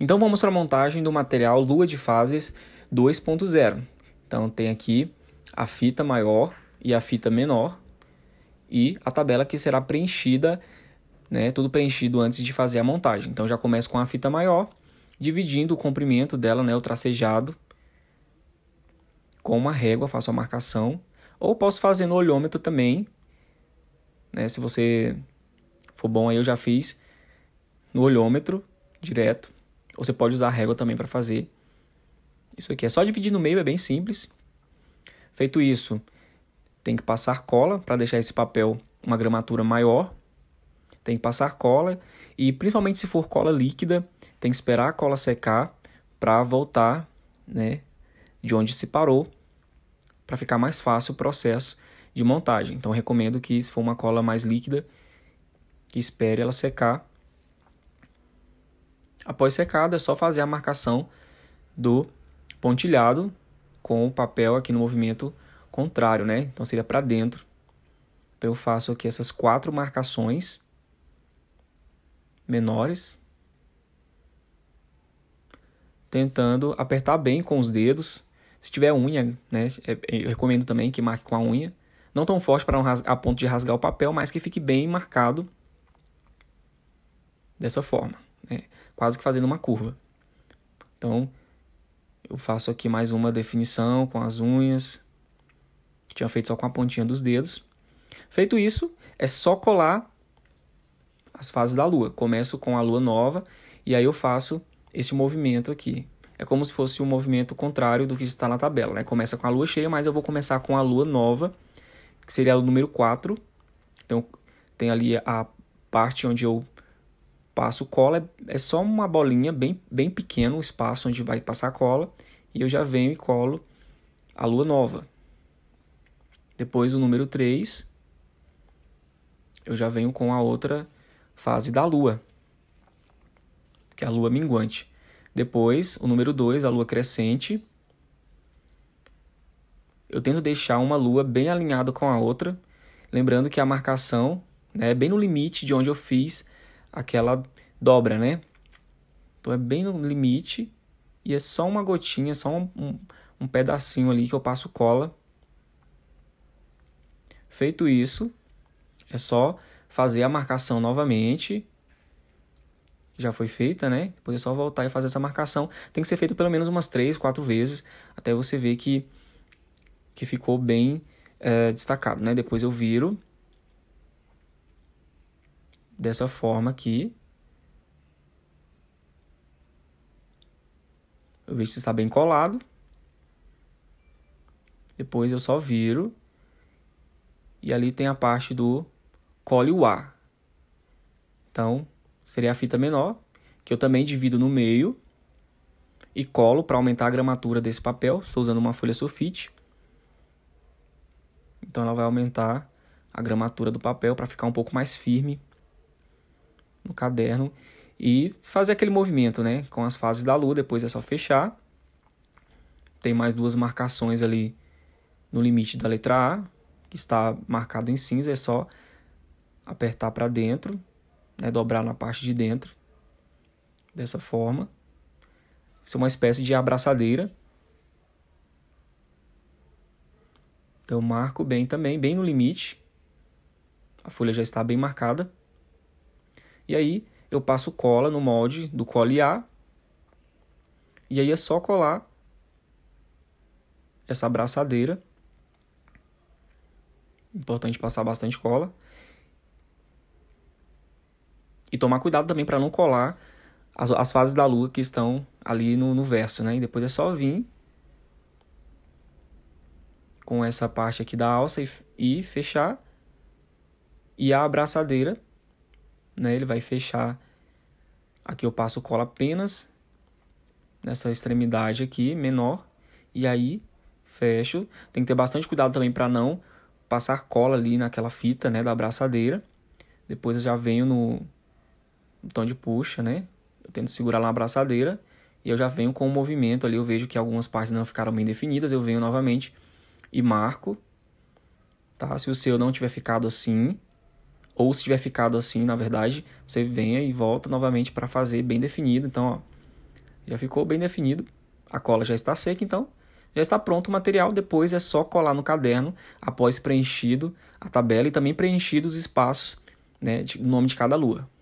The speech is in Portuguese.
Então vamos para a montagem do material Lua de Fases 2.0. Então tem aqui a fita maior e a fita menor e a tabela que será preenchida, né, tudo preenchido antes de fazer a montagem. Então já começo com a fita maior, dividindo o comprimento dela, né, o tracejado com uma régua, faço a marcação, ou posso fazer no olhômetro também, né, se você for bom aí eu já fiz no olhômetro direto ou você pode usar a régua também para fazer isso aqui. É só dividir no meio, é bem simples. Feito isso, tem que passar cola para deixar esse papel uma gramatura maior. Tem que passar cola e principalmente se for cola líquida, tem que esperar a cola secar para voltar, né, de onde se parou, para ficar mais fácil o processo de montagem. Então recomendo que se for uma cola mais líquida, que espere ela secar Após secado, é só fazer a marcação do pontilhado com o papel aqui no movimento contrário, né? Então seria para dentro. Então eu faço aqui essas quatro marcações menores, tentando apertar bem com os dedos. Se tiver unha, né? É, é, eu recomendo também que marque com a unha. Não tão forte para a ponto de rasgar o papel, mas que fique bem marcado dessa forma né? quase que fazendo uma curva. Então, eu faço aqui mais uma definição com as unhas, que tinha feito só com a pontinha dos dedos. Feito isso, é só colar as fases da lua. Começo com a lua nova e aí eu faço esse movimento aqui. É como se fosse um movimento contrário do que está na tabela, né? Começa com a lua cheia, mas eu vou começar com a lua nova, que seria o número 4. Então, tem ali a parte onde eu passo cola, é, é só uma bolinha bem, bem pequena, um espaço onde vai passar a cola, e eu já venho e colo a lua nova. Depois o número 3, eu já venho com a outra fase da lua, que é a lua minguante. Depois, o número 2, a lua crescente. Eu tento deixar uma lua bem alinhada com a outra, lembrando que a marcação né, é bem no limite de onde eu fiz aquela dobra, né? Então é bem no limite e é só uma gotinha, só um, um, um pedacinho ali que eu passo cola. Feito isso, é só fazer a marcação novamente. Já foi feita, né? Depois é só voltar e fazer essa marcação. Tem que ser feito pelo menos umas três, quatro vezes até você ver que, que ficou bem é, destacado, né? Depois eu viro dessa forma aqui. Eu vejo que está bem colado. Depois eu só viro. E ali tem a parte do cole o ar. Então, seria a fita menor, que eu também divido no meio e colo para aumentar a gramatura desse papel. Estou usando uma folha sulfite. Então ela vai aumentar a gramatura do papel para ficar um pouco mais firme no caderno e fazer aquele movimento, né? Com as fases da lua, depois é só fechar. Tem mais duas marcações ali no limite da letra A, que está marcado em cinza, é só apertar para dentro, né? dobrar na parte de dentro, dessa forma. Isso é uma espécie de abraçadeira. Então, marco bem também, bem no limite. A folha já está bem marcada. E aí eu passo cola no molde do cole A. E aí é só colar essa abraçadeira. Importante passar bastante cola. E tomar cuidado também para não colar as, as, fases da lua que estão ali no, no verso, né? E depois é só vir com essa parte aqui da alça e, e fechar. E a abraçadeira né? Ele vai fechar. Aqui eu passo cola apenas nessa extremidade aqui, menor. E aí, fecho. Tem que ter bastante cuidado também para não passar cola ali naquela fita, né? Da abraçadeira. Depois eu já venho no tom de puxa, né? Eu tento segurar lá a abraçadeira. E eu já venho com o movimento ali. Eu vejo que algumas partes não ficaram bem definidas. Eu venho novamente e marco. Tá? Se o seu não tiver ficado assim, ou se tiver ficado assim, na verdade, você venha e volta novamente para fazer bem definido. Então, ó, já ficou bem definido. A cola já está seca, então já está pronto o material. Depois é só colar no caderno após preenchido a tabela e também preenchido os espaços, né, de nome de cada lua.